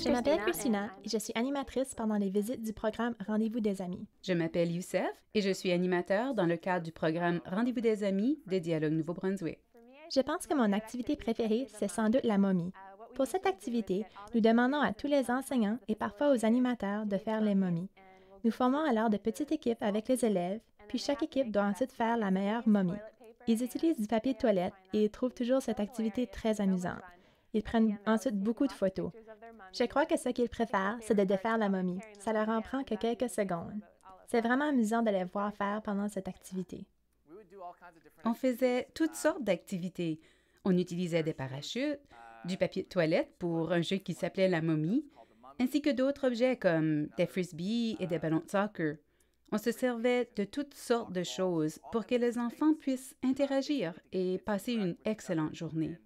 Je m'appelle Christina et je suis animatrice pendant les visites du programme Rendez-vous des amis. Je m'appelle Youssef et je suis animateur dans le cadre du programme Rendez-vous des amis de Dialogue Nouveau-Brunswick. Je pense que mon activité préférée, c'est sans doute la momie. Uh, Pour cette activité, nous demandons à tous les enseignants et parfois aux animateurs de faire les momies. Nous formons alors de petites équipes avec les élèves, puis chaque équipe doit ensuite faire la meilleure momie. Ils utilisent du papier de toilette et trouvent toujours cette activité très amusante. Ils prennent ensuite beaucoup de photos. Je crois que ce qu'ils préfèrent, c'est de défaire la momie. Ça leur en prend que quelques secondes. C'est vraiment amusant de les voir faire pendant cette activité. On faisait toutes sortes d'activités. On utilisait des parachutes, du papier de toilette pour un jeu qui s'appelait la momie, ainsi que d'autres objets comme des frisbees et des ballons de soccer. On se servait de toutes sortes de choses pour que les enfants puissent interagir et passer une excellente journée.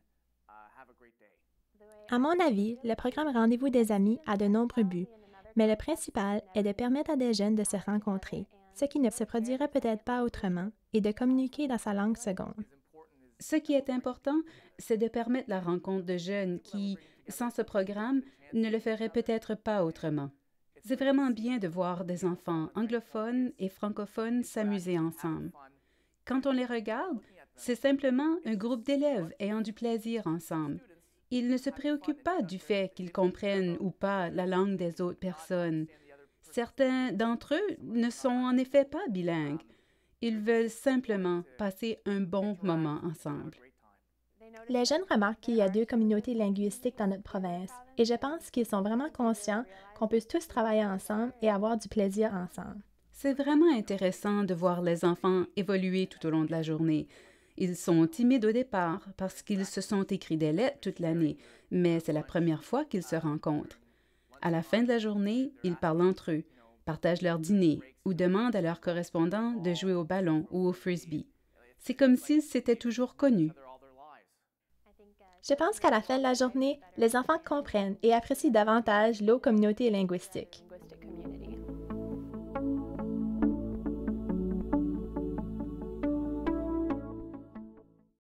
À mon avis, le programme Rendez-vous des amis a de nombreux buts, mais le principal est de permettre à des jeunes de se rencontrer, ce qui ne se produirait peut-être pas autrement, et de communiquer dans sa langue seconde. Ce qui est important, c'est de permettre la rencontre de jeunes qui, sans ce programme, ne le feraient peut-être pas autrement. C'est vraiment bien de voir des enfants anglophones et francophones s'amuser ensemble. Quand on les regarde, c'est simplement un groupe d'élèves ayant du plaisir ensemble. Ils ne se préoccupent pas du fait qu'ils comprennent ou pas la langue des autres personnes. Certains d'entre eux ne sont en effet pas bilingues. Ils veulent simplement passer un bon moment ensemble. Les jeunes remarquent qu'il y a deux communautés linguistiques dans notre province et je pense qu'ils sont vraiment conscients qu'on peut tous travailler ensemble et avoir du plaisir ensemble. C'est vraiment intéressant de voir les enfants évoluer tout au long de la journée. Ils sont timides au départ parce qu'ils se sont écrits des lettres toute l'année, mais c'est la première fois qu'ils se rencontrent. À la fin de la journée, ils parlent entre eux, partagent leur dîner ou demandent à leurs correspondants de jouer au ballon ou au frisbee. C'est comme s'ils s'étaient toujours connus je pense qu'à la fin de la journée, les enfants comprennent et apprécient davantage l'eau communauté linguistique.